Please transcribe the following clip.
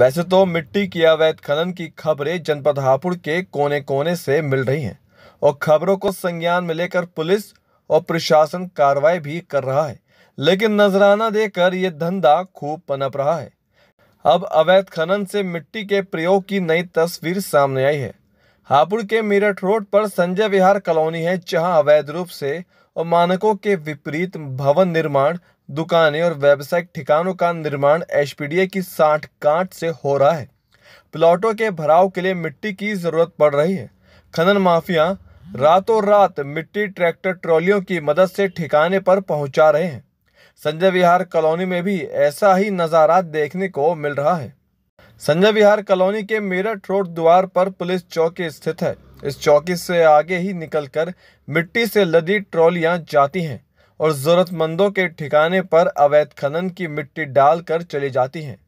वैसे तो मिट्टी की अवैध खनन की खबरें जनपद हापुड़ के कोने कोने से मिल रही हैं और खबरों को संज्ञान में लेकर पुलिस और प्रशासन कार्रवाई भी कर रहा है लेकिन नजराना देकर ये धंधा खूब पनप रहा है अब अवैध खनन से मिट्टी के प्रयोग की नई तस्वीर सामने आई है हापुड़ के मेरठ रोड पर संजय विहार कॉलोनी है जहां अवैध रूप से और मानकों के विपरीत भवन निर्माण दुकानें और व्यावसायिक ठिकानों का निर्माण एचपीडीए की साठ काट से हो रहा है प्लॉटों के भराव के लिए मिट्टी की जरूरत पड़ रही है खनन माफिया रातों रात मिट्टी ट्रैक्टर ट्रॉलियों की मदद से ठिकाने पर पहुंचा रहे हैं संजय विहार कॉलोनी में भी ऐसा ही नज़ारा देखने को मिल रहा है संजय विहार कॉलोनी के मेरठ रोड द्वार पर पुलिस चौकी स्थित है इस चौकी से आगे ही निकलकर मिट्टी से लदी ट्रॉलियां जाती हैं और ज़रूरतमंदों के ठिकाने पर अवैध खनन की मिट्टी डालकर चली जाती हैं